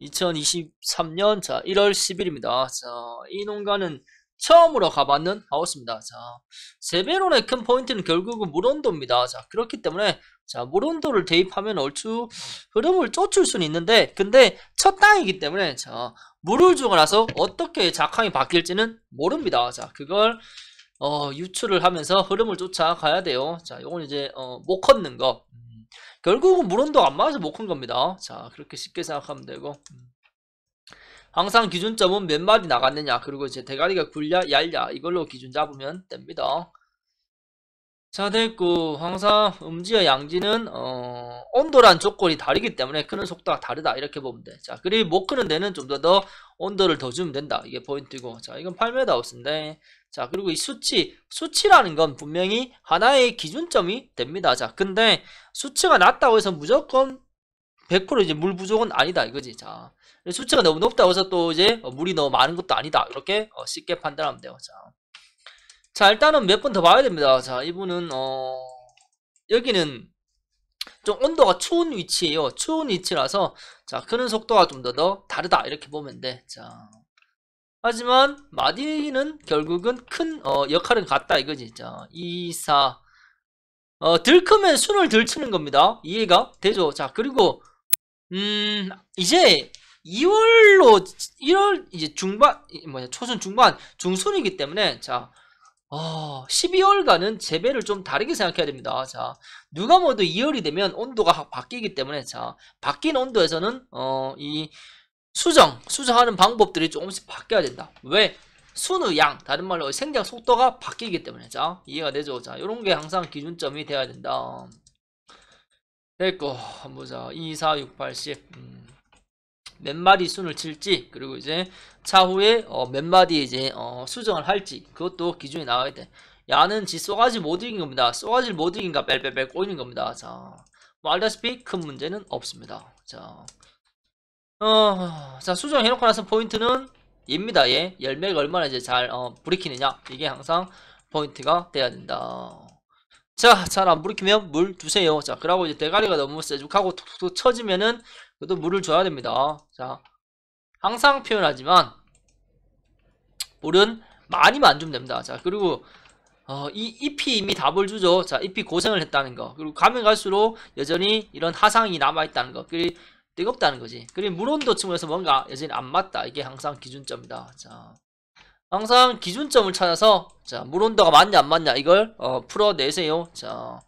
2023년 자 1월 10일입니다. 자, 이 농가는 처음으로 가봤는 하우스입니다. 자, 세배론의 큰 포인트는 결국은 물온도입니다. 자, 그렇기 때문에 자, 물온도를 대입하면 얼추 흐름을 쫓을 수는 있는데 근데 첫 땅이기 때문에 자, 물을 주고 나서 어떻게 작황이 바뀔지는 모릅니다. 자, 그걸 어, 유출을 하면서 흐름을 쫓아가야 돼요. 자, 요건 이제 어, 못 컸는 거. 결국은 물온도가 안 맞아서 못 큰 겁니다. 자 그렇게 쉽게 생각하면 되고 음. 항상 기준점은 몇 마리 나갔느냐 그리고 이제 대가리가 굴랴 얇냐 이걸로 기준 잡으면 됩니다. 자 됐고 항상 음지와 양지는 어, 온도란 조건이 다르기 때문에 크는 속도가 다르다 이렇게 보면 돼 자 그리고 못 크는 데는 좀 더 더 온도를 더 주면 된다 이게 포인트고 자 이건 8m 하우스인데 자 그리고 이 수치 수치라는 건 분명히 하나의 기준점이 됩니다 자 근데 수치가 낮다고 해서 무조건 100% 이제 물 부족은 아니다 이거지 자 수치가 너무 높다고 해서 또 이제 물이 너무 많은 것도 아니다 이렇게 어, 쉽게 판단하면 돼요 자자 일단은 몇 번 더 봐야 됩니다 자 이분은 어 여기는 좀 온도가 추운 위치에요 추운 위치라서 자 크는 속도가 좀 더 더 다르다 이렇게 보면 돼 자 하지만 마디는 결국은 큰 어, 역할은 같다 이거지 자 2, 4 어, 들 크면 순을 들 치는 겁니다 이해가 되죠 자 그리고 음 이제 2월로 1월 이제 중반 뭐냐 초순 중반 중순이기 때문에 자 아, 1 2월간은 재배를 좀 다르게 생각해야 됩니다. 자, 누가 뭐도 2월이 되면 온도가 바뀌기 때문에 자, 바뀐 온도에서는 어, 이 수정, 수정하는 방법들이 조금씩 바뀌어야 된다. 왜? 순우 양, 다른 말로 생장 속도가 바뀌기 때문에 자, 이해가 되죠. 자, 이런 게 항상 기준점이 돼야 된다. 됐고, 한번 보자. 2, 4, 6, 8, 10. 음. 몇 마디 순을 칠지 그리고 이제 차후에 어, 몇 마디 이제 어, 수정을 할지 그것도 기준이 나와야 돼. 야는 지 쏘가지 못 이긴 겁니다. 쏘가지를 못 이긴가 뺄뺄뺄 꼬이는 겁니다. 자, 뭐 알다시피 큰 문제는 없습니다. 자, 어, 자 수정해놓고 나서 포인트는 입니다. 예, 열매가 얼마나 이제 잘 어, 브리키느냐 이게 항상 포인트가 돼야 된다. 자, 잘 안 부르키면 물 주세요. 자, 그러고 이제 대가리가 너무 세죽하고 툭툭 쳐지면은 그래도 물을 줘야 됩니다. 자, 항상 표현하지만 물은 많이만 안 주면 됩니다. 자, 그리고 어, 이 잎이 이미 답을 주죠. 자, 잎이 고생을 했다는 거. 그리고 가면 갈수록 여전히 이런 하상이 남아있다는 거. 그리 뜨겁다는 거지. 그리고 물온도 측면에서 뭔가 여전히 안 맞다. 이게 항상 기준점이다. 자. 항상 기준점을 찾아서 자 물온도가 맞냐 안 맞냐 이걸 어, 풀어내세요 자요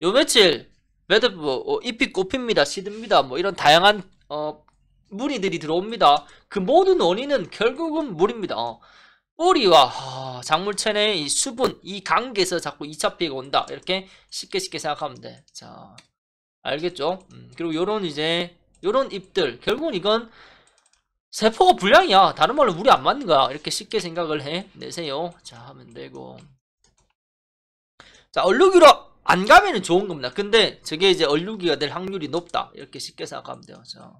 며칠 매듭 뭐 어, 잎이 꼽힙니다 시듭니다 뭐 이런 다양한 어 무늬들이 들어옵니다 그 모든 원인은 결국은 물입니다 어. 뿌리와 어, 아, 작물체 내의 이 수분 이 관계에서 자꾸 2차 피해가 온다 이렇게 쉽게 쉽게 생각하면 돼자 알겠죠 음, 그리고 요런 이제 요런 잎들 결국은 이건 세포가 불량이야. 다른 말로 물이 안 맞는 거야. 이렇게 쉽게 생각을 해. 내세요. 자, 하면 되고. 자, 얼룩이로 안가면 좋은 겁니다. 근데 저게 이제 얼룩이가 될 확률이 높다. 이렇게 쉽게 생각하면 돼요. 자,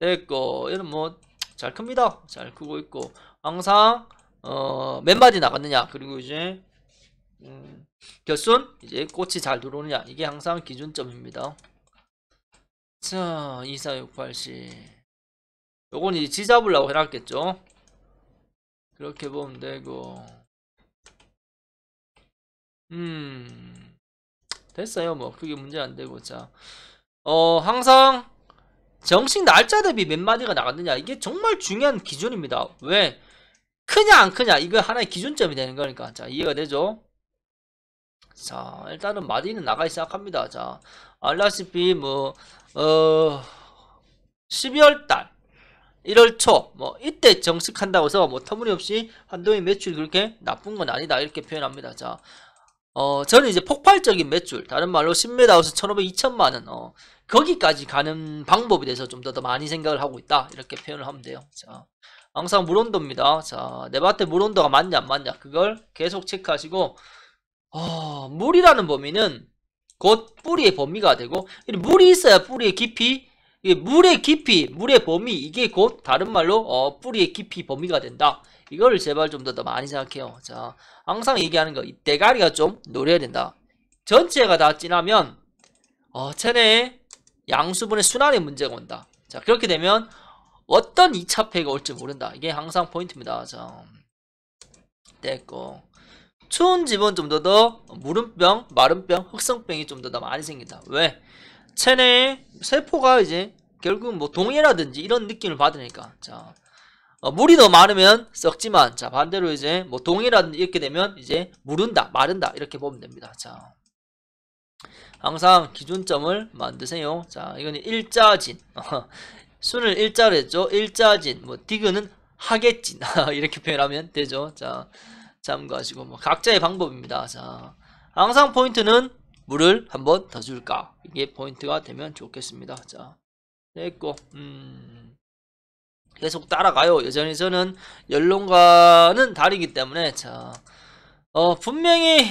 됐고. 이런 뭐, 잘 큽니다. 잘 크고 있고. 항상, 어, 몇 마디 나갔느냐. 그리고 이제, 음, 결순. 이제 꽃이 잘 들어오느냐. 이게 항상 기준점입니다. 자, 2, 4, 6, 8, 10. 요건 이제 지잡으려고 해놨겠죠 그렇게 보면 되고 음 됐어요 뭐 그게 문제 안되고 자어 항상 정식 날짜 대비 몇 마디가 나갔느냐 이게 정말 중요한 기준입니다 왜 크냐 안 크냐 이거 하나의 기준점이 되는 거니까 자 이해가 되죠 자 일단은 마디는 나가기 시작합니다 자 알다시피 뭐어 12월달 1월 초뭐 이때 정식한다고 해서 뭐 터무니없이 한동의 매출이 그렇게 나쁜 건 아니다 이렇게 표현합니다. 자, 어 저는 이제 폭발적인 매출 다른 말로 1 0메다우스 1,500, 2천만 원 어, 거기까지 가는 방법에 대해서 좀 더 더 많이 생각을 하고 있다 이렇게 표현을 하면 돼요. 자, 항상 물온도입니다. 자, 내 밭에 물온도가 맞냐 안 맞냐 그걸 계속 체크하시고 어, 물이라는 범위는 곧 뿌리의 범위가 되고 물이 있어야 뿌리의 깊이 예, 물의 깊이, 물의 범위 이게 곧 다른 말로 어, 뿌리의 깊이 범위가 된다. 이걸 제발 좀 더 많이 생각해요. 자, 항상 얘기하는 거, 이 대가리가 좀 노려야 된다. 전체가 다 진하면 어, 체내에 양수분의 순환의 문제가 온다. 자, 그렇게 되면 어떤 2차 폐가 올지 모른다. 이게 항상 포인트입니다. 자, 됐고. 추운 집은 좀더더 무름병, 마름병, 흑성병이 좀 더 더 많이 생긴다. 왜? 체내에 세포가 이제 결국 은뭐 동해라든지 이런 느낌을 받으니까 자 어, 물이 더 마르면 썩지만 자 반대로 이제 뭐 동해라든지 이렇게 되면 이제 무른다 마른다 이렇게 보면 됩니다 자 항상 기준점을 만드세요 자 이거는 일자진 순을 일자로 했죠 일자진 뭐디그는 하겠진 이렇게 표현하면 되죠 자 참고하시고 뭐 각자의 방법입니다 자 항상 포인트는 물을 한번 더 줄까 이게 포인트가 되면 좋겠습니다 자 됐고 네, 음, 계속 따라가요. 여전히 저는 연론과는 다르기 때문에 자, 어, 분명히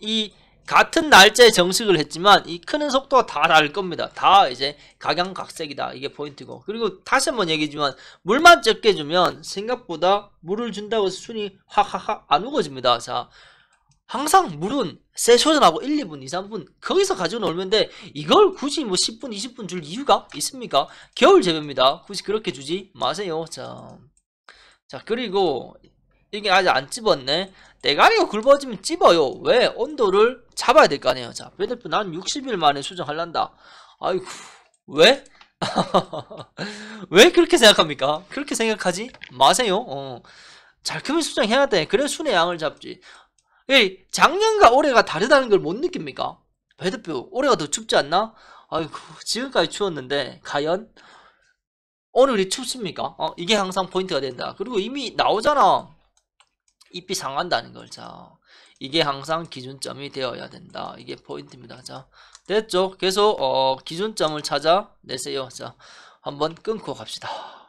이 같은 날짜에 정식을 했지만 이 크는 속도가 다 다를 겁니다. 다 이제 각양각색이다. 이게 포인트고 그리고 다시 한번 얘기지만 물만 적게 주면 생각보다 물을 준다고 해서 순이 확확확 안 우거집니다. 자 항상 물은 세쇼전하고 1, 2분, 2, 3분 거기서 가지고 놀면데 이걸 굳이 뭐 10분, 20분 줄 이유가 있습니까? 겨울 재배입니다. 굳이 그렇게 주지 마세요. 자, 자 그리고 이게 아직 안 찝었네. 대가리가 굵어지면 찝어요. 왜? 온도를 잡아야 될 거 아니에요. 자, 배들프 난 60일 만에 수정할란다. 아이고, 왜? 왜 그렇게 생각합니까? 그렇게 생각하지 마세요. 어. 잘 크면 수정해야 돼. 그래 순의 양을 잡지. 예, 작년과 올해가 다르다는 걸 못 느낍니까? 배드표 올해가 더 춥지 않나? 아이고 지금까지 추웠는데 과연 오늘이 춥습니까? 어, 이게 항상 포인트가 된다. 그리고 이미 나오잖아. 잎이 상한다는 걸. 자, 이게 항상 기준점이 되어야 된다. 이게 포인트입니다. 자, 됐죠? 계속 어, 기준점을 찾아내세요. 자, 한번 끊고 갑시다.